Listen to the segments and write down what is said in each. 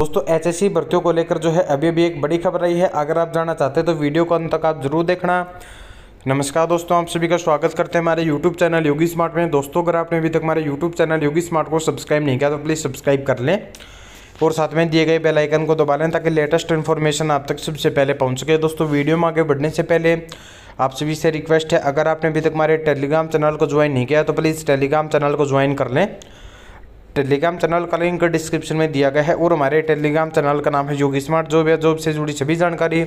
दोस्तों H S भर्तियों को लेकर जो है अभी अभी एक बड़ी खबर आई है अगर आप जानना चाहते हैं तो वीडियो को अंत तक आप जरूर देखना नमस्कार दोस्तों आप सभी का स्वागत करते हैं हमारे YouTube चैनल योगी स्मार्ट में दोस्तों अगर आपने अभी तक हमारे YouTube चैनल योगी स्मार्ट को सब्सक्राइब नहीं किया तो प्लीज़ सब्सक्राइब कर लें और साथ में दिए गए बेल आइकन को दबा लें ताकि लेटेस्ट इन्फॉर्मेशन आप तक सबसे पहले पहुंच सके दोस्तों वीडियो में आगे बढ़ने से पहले आप सभी से रिक्वेस्ट है अगर आपने अभी तक हमारे टेलीग्राम चैनल को ज्वाइन नहीं किया तो प्लीज़ टेलीग्राम चैनल को ज्वाइन कर लें टेलीग्राम चैनल का लिंक डिस्क्रिप्शन में दिया गया है और हमारे टेलीग्राम चैनल का नाम है योगी स्मार्ट जॉब या जॉब से जुड़ी सभी जानकारी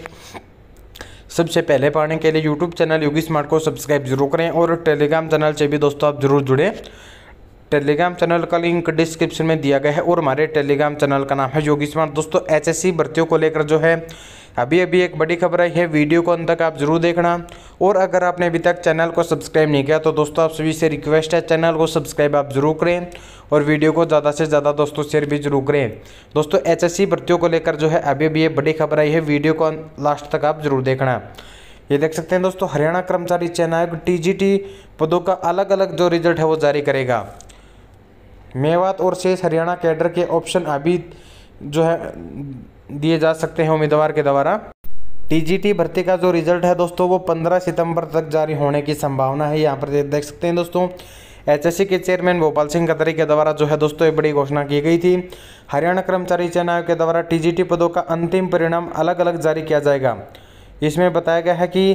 सबसे पहले पाने के लिए यूट्यूब चैनल योगी स्मार्ट को सब्सक्राइब जरूर करें और टेलीग्राम चैनल से भी दोस्तों आप जरूर जुड़ें टेलीग्राम चैनल का लिंक डिस्क्रिप्शन में दिया गया है और हमारे टेलीग्राम चैनल का नाम है योगी स्मार्ट दोस्तों एच भर्तियों को लेकर जो है अभी अभी एक बड़ी खबर आई है वीडियो को अंत तक आप जरूर देखना और अगर आपने अभी तक चैनल को सब्सक्राइब नहीं किया तो दोस्तों आप सभी से रिक्वेस्ट है चैनल को सब्सक्राइब आप जरूर करें और वीडियो को ज़्यादा से ज़्यादा दोस्तों शेयर भी जरूर करें दोस्तों एच भर्तियों को लेकर जो है अभी अभी ये बड़ी खबर आई है वीडियो को लास्ट तक आप जरूर देखना ये देख सकते हैं दोस्तों हरियाणा कर्मचारी चयन आयोग टी पदों का अलग अलग जो रिजल्ट है वो जारी करेगा मेवात और शेष हरियाणा कैडर के ऑप्शन अभी जो है दिए जा सकते हैं उम्मीदवार के द्वारा टीजीटी भर्ती का जो रिजल्ट है दोस्तों वो 15 सितंबर तक जारी होने की संभावना है यहाँ पर देख सकते हैं दोस्तों एचएससी के चेयरमैन भोपाल सिंह कतरी के द्वारा जो है दोस्तों ये बड़ी घोषणा की गई थी हरियाणा कर्मचारी चयन आयोग के द्वारा टीजीटी पदों का अंतिम परिणाम अलग अलग जारी किया जाएगा इसमें बताया गया है कि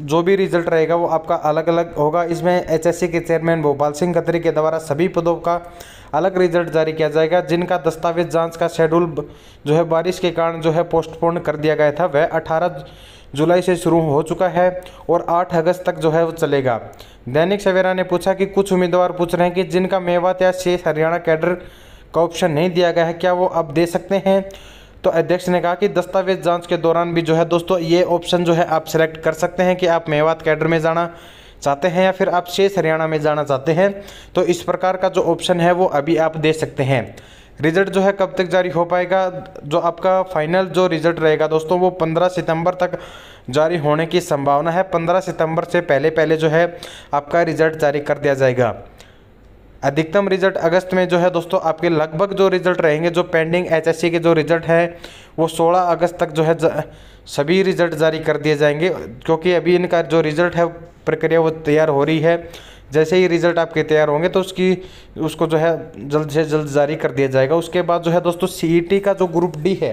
जो भी रिजल्ट रहेगा वो आपका अलग अलग होगा इसमें एचएससी के चेयरमैन भोपाल सिंह खत्री के द्वारा सभी पदों का अलग रिजल्ट जारी किया जाएगा जिनका दस्तावेज जांच का शेड्यूल जो है बारिश के कारण जो है पोस्टपोन कर दिया गया था वह 18 जुलाई से शुरू हो चुका है और 8 अगस्त तक जो है वो चलेगा दैनिक सवेरा ने पूछा कि कुछ उम्मीदवार पूछ रहे हैं कि जिनका मेवात या शेष हरियाणा कैडर का ऑप्शन नहीं दिया गया है क्या वो अब दे सकते हैं तो अध्यक्ष ने कहा कि दस्तावेज जांच के दौरान भी जो है दोस्तों ये ऑप्शन जो है आप सेलेक्ट कर सकते हैं कि आप मेवात कैडर में जाना चाहते हैं या फिर आप शेष हरियाणा में जाना चाहते हैं तो इस प्रकार का जो ऑप्शन है वो अभी आप दे सकते हैं रिजल्ट जो है कब तक जारी हो पाएगा जो आपका फाइनल जो रिजल्ट रहेगा दोस्तों वो 15 सितंबर तक जारी होने की संभावना है 15 सितंबर से पहले पहले जो है आपका रिजल्ट जारी कर दिया जाएगा अधिकतम रिजल्ट अगस्त में जो है दोस्तों आपके लगभग जो रिजल्ट रहेंगे जो पेंडिंग एचएससी के जो रिजल्ट है वो 16 अगस्त तक जो है सभी रिजल्ट जारी कर दिए जाएंगे क्योंकि अभी इनका जो रिजल्ट है प्रक्रिया वो तैयार हो रही है जैसे ही रिजल्ट आपके तैयार होंगे तो उसकी उसको जो है जल्द से जल्द जारी कर दिया जाएगा उसके बाद जो है दोस्तों सी e का जो ग्रुप डी है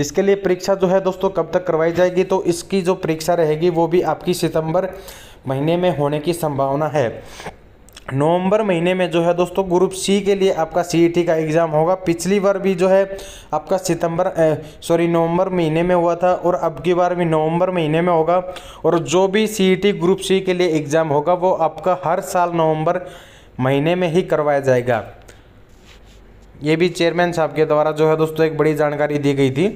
इसके लिए परीक्षा जो है दोस्तों कब तक करवाई जाएगी तो इसकी जो परीक्षा रहेगी वो भी आपकी सितंबर महीने में होने की संभावना है नवंबर महीने में जो है दोस्तों ग्रुप सी के लिए आपका सी e का एग्ज़ाम होगा पिछली बार भी जो है आपका सितंबर सॉरी नवंबर महीने में हुआ था और अब की बार भी नवंबर महीने में होगा और जो भी सी e ग्रुप सी के लिए एग्ज़ाम होगा वो आपका हर साल नवंबर महीने में ही करवाया जाएगा ये भी चेयरमैन साहब के द्वारा जो है दोस्तों एक बड़ी जानकारी दी गई थी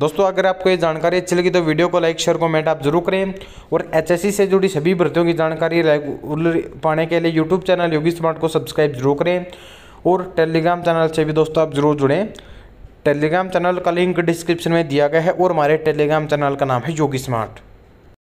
दोस्तों अगर आपको ये जानकारी अच्छी लगी तो वीडियो को लाइक शेयर कमेंट आप जरूर करें और एचएससी से जुड़ी सभी भर्तियों की जानकारी पाने के लिए यूट्यूब चैनल योगी स्मार्ट को सब्सक्राइब जरूर करें और टेलीग्राम चैनल से भी दोस्तों आप जरूर जुड़ें टेलीग्राम चैनल का लिंक डिस्क्रिप्शन में दिया गया है और हमारे टेलीग्राम चैनल का नाम है योगी स्मार्ट